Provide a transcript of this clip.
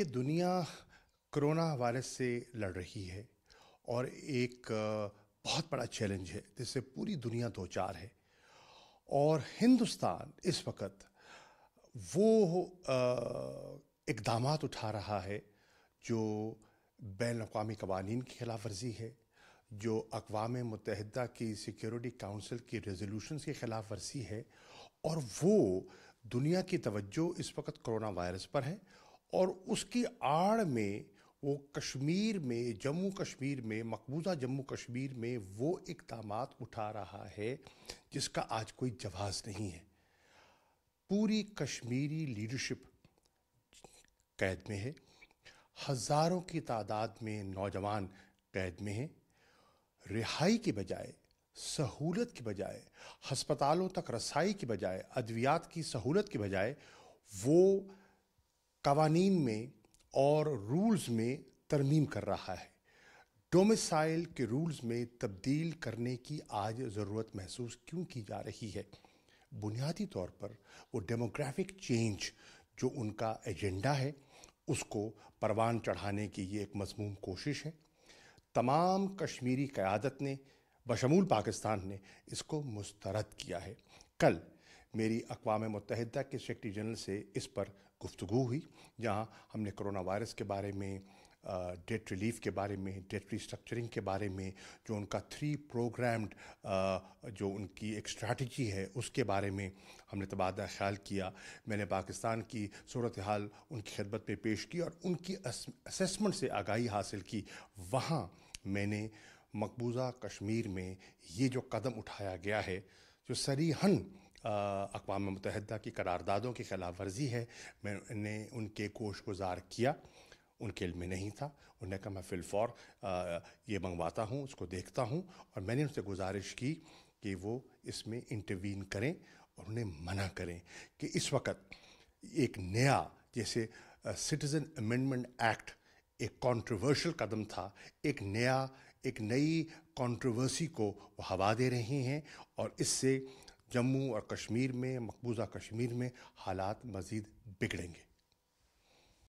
کہ دنیا corona virus سے لڑ رہی ہے اور ایک بہت بڑا چیلنج ہے جس سے پوری دنیا دو چار ہے اور ہندوستان اس وقت وہ اقدامات اٹھا رہا ہے جو بین الاقوامی قوانین کی خلاف ورزی ہے جو اقوام متحدہ کی سیکیورٹی کاؤنسل کی ریزولوشنز کی خلاف ورزی ہے اور وہ دنیا کی توجہ اس وقت کرونا وائرس پر ہے اور اس کی آڑ میں وہ کشمیر میں جموں کشمیر میں مقبوضہ جموں کشمیر میں وہ اقدامات اٹھا رہا ہے جس کا آج کوئی جواز نہیں ہے پوری کشمیری لیڈرشپ قید میں ہے ہزاروں کی تعداد میں نوجوان قید میں ہیں رہائی کے بجائے سہولت کے بجائے ہسپتالوں تک رسائی کے بجائے ادویات کی سہولت کے بجائے وہ قوانین میں اور رولز میں ترمیم کر رہا ہے ڈومیسائل کے رولز میں تبدیل کرنے کی آج ضرورت محسوس کیوں کی جا رہی ہے بنیادی طور پر وہ ڈیموگرافک چینج جو ان کا ایجنڈا ہے اس کو پروان چڑھانے کی یہ ایک مضموم کوشش ہے تمام کشمیری قیادت نے بشمول پاکستان نے اس کو مسترد کیا ہے کل میری اقوام متحدہ کے سیکٹری جنرل سے اس پر گفتگو ہوئی جہاں ہم نے کرونا وائرس کے بارے میں ڈیٹ ریلیف کے بارے میں ڈیٹ ریسٹرکچرنگ کے بارے میں جو ان کا تھری پروگرامڈ جو ان کی ایک اسٹریٹجی ہے اس کے بارے میں ہم نے تبادلہ خیال کیا میں نے پاکستان کی صورتحال ان کی خدمت پہ پیش کی اور ان کی اسسمنٹ سے آگاہی حاصل کی وہاں میں نے مقبوضہ کشمیر میں یہ جو قدم اٹھایا گیا ہے جو سریحن اقوام متحدہ کی قراردادوں کی خلاف ورزی ہے میں نے ان کے کوش گزار کیا ان کے علم میں نہیں تھا انہوں نے کہا میں فی الفور یہ منگواتا ہوں اس کو دیکھتا ہوں اور میں نے ان سے گزارش کی کہ وہ اس میں انٹروین کریں اور انہیں منع کریں کہ اس وقت ایک نیا جیسے سٹیزن امینڈمنٹ ایکٹ ایک کانٹروورشل قدم تھا ایک نیا ایک نئی کانٹروورسی کو وہ ہوا دے رہے ہیں اور اس سے جموں اور کشمیر میں مقبوضہ کشمیر میں حالات مزید بگڑیں گے